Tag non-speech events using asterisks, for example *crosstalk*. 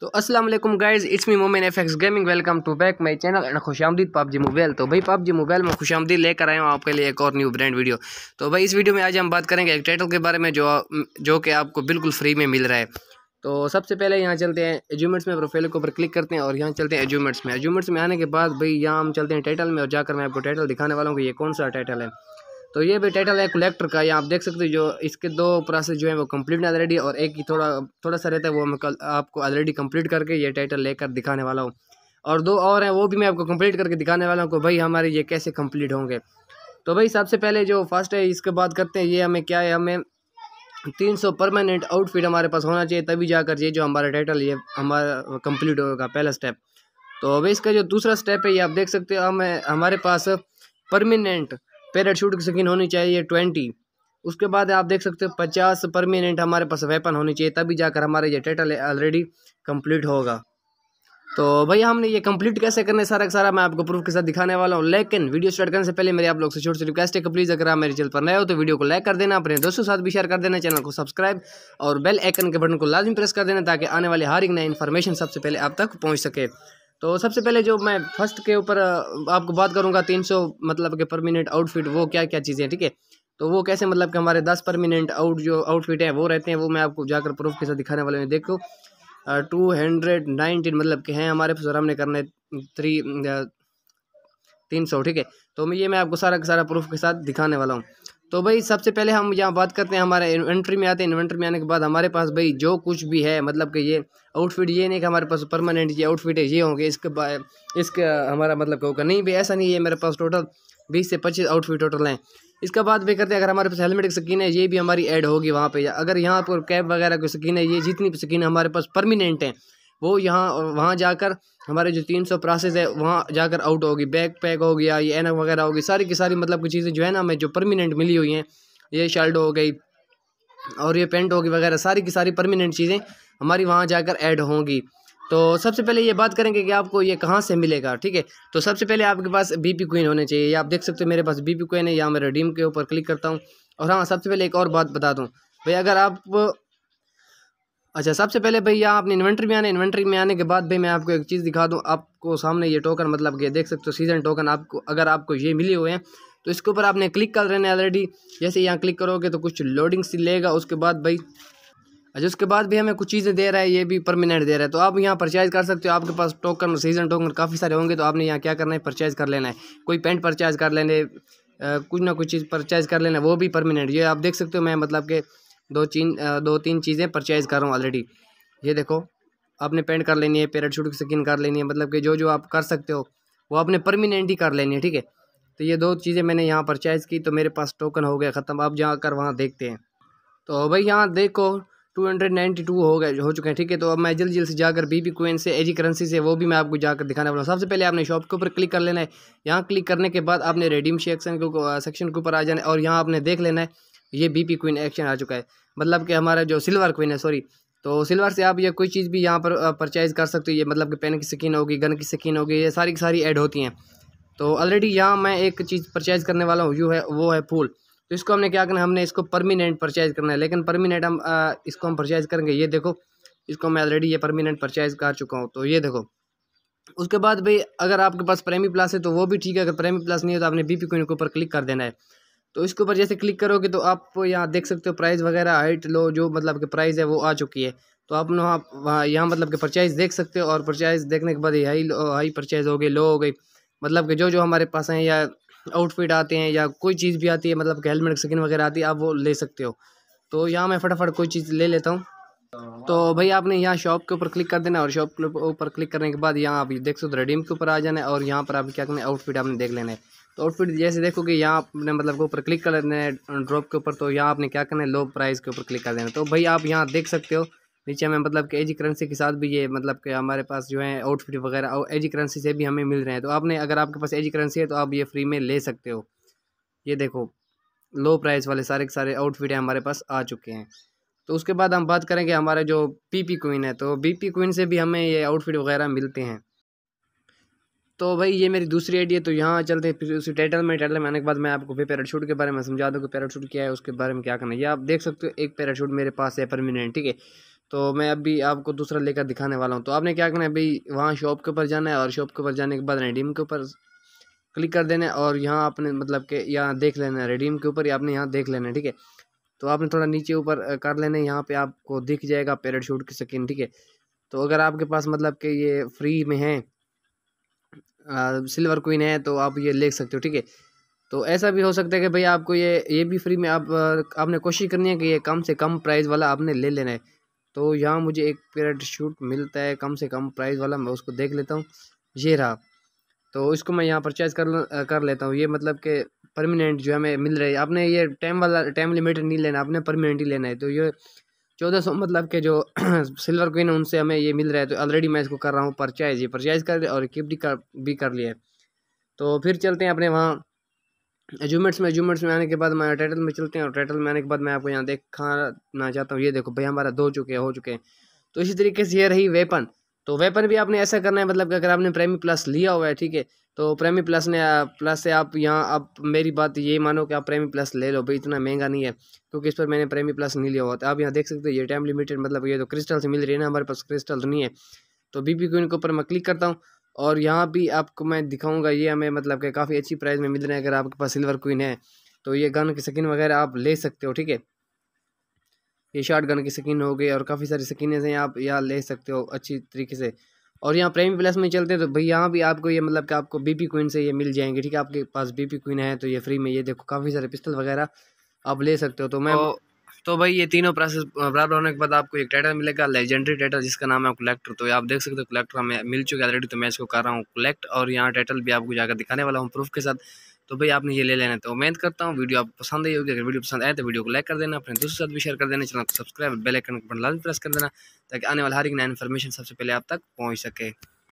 तो Aslam guys it's me Momin FX gaming welcome to back my channel and खुश आमदीद PUBG mobile तो भाई पबजी मोबाइल में खुश आमदीद लेकर आया हूँ आपके लिए एक और न्यू ब्रांड वीडियो तो भाई इस वीडियो में आज हम बात करेंगे एक टाइटल के बारे में जो जो कि आपको बिल्कुल फ्री में मिल रहा है तो सबसे पहले यहाँ चलते हैं एजूमेंट्स में प्रोफाइल के ऊपर क्लिक करते हैं और यहाँ चलते हैं एजूमेंट्स में एजूमेंट्स में आने के बाद भाई यहाँ हम चलते हैं टाइटल में और जाकर मैं आपको टाइटल दिखाने वाला हूँ कि ये कौन सा टाइटल है तो ये भी टाइटल है कलेक्टर का ये आप देख सकते हो जो इसके दो प्रोसेस जो है वो कंप्लीट ऑलरेडी और एक ही थोड़ा थोड़ा सा रहता है वो मैं कल आपको ऑलरेडी कंप्लीट करके ये टाइटल लेकर दिखाने वाला हूँ और दो और हैं वो भी मैं आपको कंप्लीट करके दिखाने वाला हूँ कि भाई हमारे ये कैसे कम्प्लीट होंगे तो भाई सबसे पहले जो फर्स्ट है इसके बात करते हैं ये हमें क्या है हमें तीन सौ परमानेंट आउटफिट हमारे पास होना चाहिए तभी जाकर ये जो हमारा टाइटल ये हमारा कम्प्लीट होगा पहला स्टेप तो अभी इसका जो दूसरा स्टेप है ये आप देख सकते हो हमें हमारे पास परमानेंट पैराशूट की स्किन होनी चाहिए ट्वेंटी उसके बाद आप देख सकते हो पचास परमिनेंट हमारे पास वेपन होनी चाहिए तभी जाकर हमारा ये टैटल ऑलरेडी कंप्लीट होगा तो भैया हमने ये कंप्लीट कैसे करने सारा का सारा मैं आपको प्रूफ के साथ दिखाने वाला हूँ लेकिन वीडियो स्टार्ट करने से पहले मेरे आप लोग से छोटे सी रिक्वेस्ट है कि प्लीज़ अगर आप मेरे चैनल पर नए हो तो वीडियो को लाइक कर देना अपने दोस्तों के साथ भी शेयर कर देना चैनल को सब्सक्राइब और बेल आइकन के बटन को लाजमी प्रेस कर देना ताकि आने वाली हर एक नई इन्फॉर्मेशन सबसे पहले आप तक पहुँच सके तो सबसे पहले जो मैं फर्स्ट के ऊपर आपको बात करूँगा तीन सौ मतलब के मिनट आउटफिट वो क्या क्या चीज़ें ठीक है तो वो कैसे मतलब कि हमारे दस मिनट आउट जो आउटफिट हैं वो रहते हैं वो मैं आपको जाकर प्रूफ के साथ दिखाने वाले हैं देखो टू हंड्रेड नाइनटीन मतलब के हैं हमारे हमने करने थ्री तीन सौ ठीक है तो मैं ये मैं आपको सारा का सारा प्रूफ के साथ दिखाने वाला हूँ तो भाई सबसे पहले हम यहाँ बात करते हैं हमारे इन्वेंट्री में आते हैं इन्वेंट्री में आने के बाद हमारे पास भाई जो कुछ भी है मतलब कि ये आउटफिट ये नहीं कि हमारे पास परमानेंट ये आउटफिट है ये होंगे इसके इसका हमारा मतलब होगा नहीं भाई ऐसा नहीं है मेरे पास टोटल बीस से पच्चीस आउटफिट टोटल हैं इसका बाद भी करते हैं अगर हमारे पास हेलमेट की स्किन है ये भी हमारी ऐड होगी वहाँ पर अगर यहाँ पर कैब वगैरह की स्किन है ये जितनी भी स्किन हमारे पास परमानेंट है वो यहाँ वहाँ जाकर हमारे जो तीन सौ प्रासेस है वहाँ जाकर आउट होगी बैक पैक हो गया ये एनक वगैरह होगी सारी की सारी मतलब की चीज़ें जो है ना हमें जो परमानेंट मिली हुई हैं ये शर्ट हो गई और ये पेंट होगी वगैरह सारी की सारी परमानेंट चीज़ें हमारी वहाँ जाकर ऐड होंगी तो सबसे पहले ये बात करेंगे कि आपको ये कहाँ से मिलेगा ठीक है तो सबसे पहले आपके पास बीपी क्वीन होने चाहिए या आप देख सकते हो मेरे पास बीपी क्वीन है या मैं रडीम के ऊपर क्लिक करता हूँ और हाँ सबसे पहले एक और बात बता दूँ भाई अगर आप अच्छा सबसे पहले भाई यहाँ अपने इन्वेंट्री में आने इन्वेंट्री में आने के बाद भाई मैं आपको एक चीज़ दिखा दूँ आपको सामने ये टोकन मतलब कि देख सकते हो सीजन टोकन आपको अगर आपको ये मिले हुए हैं तो इसके ऊपर आपने क्लिक कर रहे ऑलरेडी जैसे यहाँ क्लिक करोगे तो कुछ लोडिंग सी लेगा उसके बाद भाई अच्छा उसके बाद भी हमें कुछ चीज़ें दे रहा है ये भी परमानेंट दे रहा है तो आप यहाँ परचेज़ कर सकते हो आपके पास टोकन सीजन टोकन काफ़ी सारे होंगे तो आपने यहाँ क्या करना है परचेज़ कर लेना है कोई पेंट परचेज़ कर लेने कुछ ना कुछ चीज़ परचेज़ कर लेना वो भी परमानेंट ये आप देख सकते हो मैं मतलब कि दो चीन दो तीन चीज़ें परचेज़ कर रहा हूँ ऑलरेडी ये देखो आपने पेंट कर लेनी है शूट की स्किन कर लेनी है मतलब कि जो जो आप कर सकते हो वो आपने परमिनेंट ही कर लेनी है ठीक है तो ये दो चीज़ें मैंने यहाँ परचेज़ की तो मेरे पास टोकन हो गया ख़त्म आप जहाँ कर वहाँ देखते हैं तो भाई यहाँ देखो टू हंड्रेड नाइन्टी टू हो गए हो चुके हैं ठीक है तो अब मैं जल्द जल्द से जाकर बी पी कोइन से एजी करेंसी से वो भी मैं आपको जाकर दिखाने वाला हूँ सबसे पहले आपने शॉप के ऊपर क्लिक कर लेना है यहाँ क्लिक करने के बाद आपने रेडीम सेक्शन के सेक्शन के ऊपर आ जाना है और यहाँ आपने देख लेना है ये बीपी क्वीन एक्शन आ चुका है मतलब कि हमारा जो सिल्वर क्वीन है सॉरी तो सिल्वर से आप ये कोई चीज़ भी यहाँ पर परचेज़ कर सकते हो ये मतलब कि पेन की स्किन होगी गन की स्किन होगी ये सारी की सारी ऐड होती हैं तो ऑलरेडी यहाँ मैं एक चीज़ परचेज़ करने वाला हूँ यू है वो है फूल तो इसको हमने क्या करना है हमने इसको परमिनेंट परचेज़ करना है लेकिन परमिनेंट हम आ, इसको हम परचेज़ करेंगे ये देखो इसको मैं ऑलरेडी ये परमिनेंट परचेज़ कर चुका हूँ तो ये देखो उसके बाद भाई अगर आपके पास प्रेमी प्लस है तो वो भी ठीक है अगर प्रेमी प्लस नहीं है तो आपने बी पी क्वीन के ऊपर क्लिक कर देना है तो इसके ऊपर जैसे क्लिक करोगे तो आप यहाँ देख सकते हो प्राइस वगैरह हाइट लो जो मतलब कि प्राइस है वो आ चुकी है तो आप वहाँ वहाँ यहाँ मतलब कि परचेज देख सकते हो और परचेज देखने के बाद ये हाई हाई परचेज हो गई लो हो गई मतलब कि जो जो हमारे पास हैं या आउटफिट आते हैं या कोई चीज़ भी आती है मतलब कि हेलमेट स्किन वगैरह आती है आप वो ले सकते हो तो यहाँ मैं फटाफट कोई चीज़ ले लेता हूँ तो भाई आपने यहाँ शॉप के ऊपर क्लिक कर देना और शॉप के ऊपर क्लिक करने के बाद यहाँ आप देख सकते हो रेडीम के ऊपर आ जाना है और यहाँ पर आप क्या करना है आउटफिट आपने देख लेना है तो आउटफिट जैसे देखोगे यहाँ आपने मतलब के ऊपर क्लिक कर लेना है ड्रॉप के ऊपर तो यहाँ आपने क्या करना है लो प्राइस के ऊपर क्लिक कर देना तो भाई आप यहाँ देख सकते हो नीचे हमें मतलब कि एजी करेंसी के साथ भी ये मतलब कि हमारे पास जो है आउटफिट वगैरह और एजी करेंसी से भी हमें मिल रहे हैं तो आपने अगर आपके पास एजी करेंसी है तो आप ये फ्री में ले सकते हो ये देखो लो प्राइस वाले सारे के सारे आउटफिट हमारे पास आ चुके हैं तो उसके बाद हम बात करेंगे हमारे जो पी क्वीन है तो पी क्वीन से भी हमें ये आउटफिट वगैरह मिलते हैं तो भाई ये मेरी दूसरी आइडिया तो यहाँ चलते हैं फिर उसी टाइटल में टाइटल में आने के बाद मैं आपको फिर पैराशूट के बारे में समझा दूँ कि पैराशूट क्या है उसके बारे में क्या करना है ये आप देख सकते हो एक पैराशूट मेरे पास है परमिनेंट ठीक है तो मैं अभी आपको दूसरा लेकर दिखाने वाला हूँ तो आपने क्या करना है भाई वहाँ शॉप के ऊपर जाना है और शॉप के ऊपर जाने के बाद रेडीम के ऊपर क्लिक कर देना है और यहाँ आपने मतलब के यहाँ देख लेना है रेडीम के ऊपर आपने यहाँ देख लेना है ठीक है तो आपने थोड़ा नीचे ऊपर कर लेना है यहाँ पर आपको दिख जाएगा पैराशूट की स्किन ठीक है तो अगर आपके पास मतलब कि ये फ्री में है सिल्वर क्वीन है तो आप ये ले सकते हो ठीक है तो ऐसा भी हो सकता है कि भाई आपको ये ये भी फ्री में आप आपने कोशिश करनी है कि ये कम से कम प्राइस वाला आपने ले लेना है तो यहाँ मुझे एक पेरेट शूट मिलता है कम से कम प्राइस वाला मैं उसको देख लेता हूँ ये रहा तो इसको मैं यहाँ परचेज़ कर कर लेता हूँ ये मतलब कि परमानेंट जो हमें मिल रही है आपने ये टाइम वाला टाइम लिमिटेड नहीं लेना आपने परमानेंट ही लेना है तो ये चौदह सौ मतलब के जो सिल्वर *clears throat* क्वीन है उनसे हमें ये मिल रहा है तो ऑलरेडी मैं इसको कर रहा हूँ परचेज ये परचेज कर और गिफ्ट कर भी कर लिया तो फिर चलते हैं अपने वहाँ एजूमेंट्स में एजूमेंट्स में आने के बाद मैं टाइटल में चलते हैं और टाइटल में आने के बाद मैं आपको यहाँ देखाना चाहता हूँ ये देखो भाई हमारा दो चुके हो चुके हैं तो इसी तरीके से ये रही वेपन तो वे पर भी आपने ऐसा करना है मतलब कि अगर आपने प्रेमी प्लस लिया हुआ है ठीक है तो प्रेमी प्लस ने प्लस से आप यहाँ आप मेरी बात ये मानो कि आप प्रेमी प्लस ले लो भाई इतना महंगा नहीं है क्योंकि इस पर मैंने प्रेमी प्लस नहीं लिया हुआ था आप यहाँ देख सकते हो ये टाइम लिमिटेड मतलब ये तो क्रिस्टल से मिल रही है ना हमारे पास क्रिस्टल नहीं है तो बीपी क्वीन के ऊपर मैं क्लिक करता हूँ और यहाँ भी आपको मैं दिखाऊँगा ये हमें मतलब कि काफ़ी अच्छी प्राइस में मिल रहे हैं अगर आपके पास सिल्वर क्वीन है तो ये गन की स्किन वगैरह आप ले सकते हो ठीक है ये शॉट गन की स्किन हो गई और काफ़ी सारी स्किनें हैं आप यहाँ ले सकते हो अच्छी तरीके से और यहाँ प्रेमी प्लस में चलते हैं तो भाई यहाँ भी आपको ये मतलब कि आपको बीपी क्वीन से ये मिल जाएंगे ठीक है आपके पास बीपी क्वीन है तो ये फ्री में ये देखो काफ़ी सारे पिस्तल वगैरह आप ले सकते हो तो मैं तो, तो भाई ये तीनों प्रोसेस बराबर होने के बाद आपको एक टाइटल मिलेगा लेजेंडरी टाइटल जिसका नाम है कलेक्टर तो आप देख सकते हो कलेक्टर हमें मिल चुका है ऑलरेडी तो मैं इसको कर रहा हूँ कलेक्ट और यहाँ टाइटल भी आपको जाकर दिखाने वाला हूँ प्रूफ के साथ तो भाई आपने ये ले लेना तो उम्मीद करता हूँ वीडियो आपको पसंद ही होगी अगर वीडियो पसंद आए तो वीडियो को लाइक कर देना अपने दोस्तों के साथ भी शेयर कर देना चैनल को सब्सक्राइब बेल आइकन को बटन प्रेस कर देना ताकि आने वाले हर एक नया इन्फॉर्मेशन सबसे पहले आप तक पहुँच सके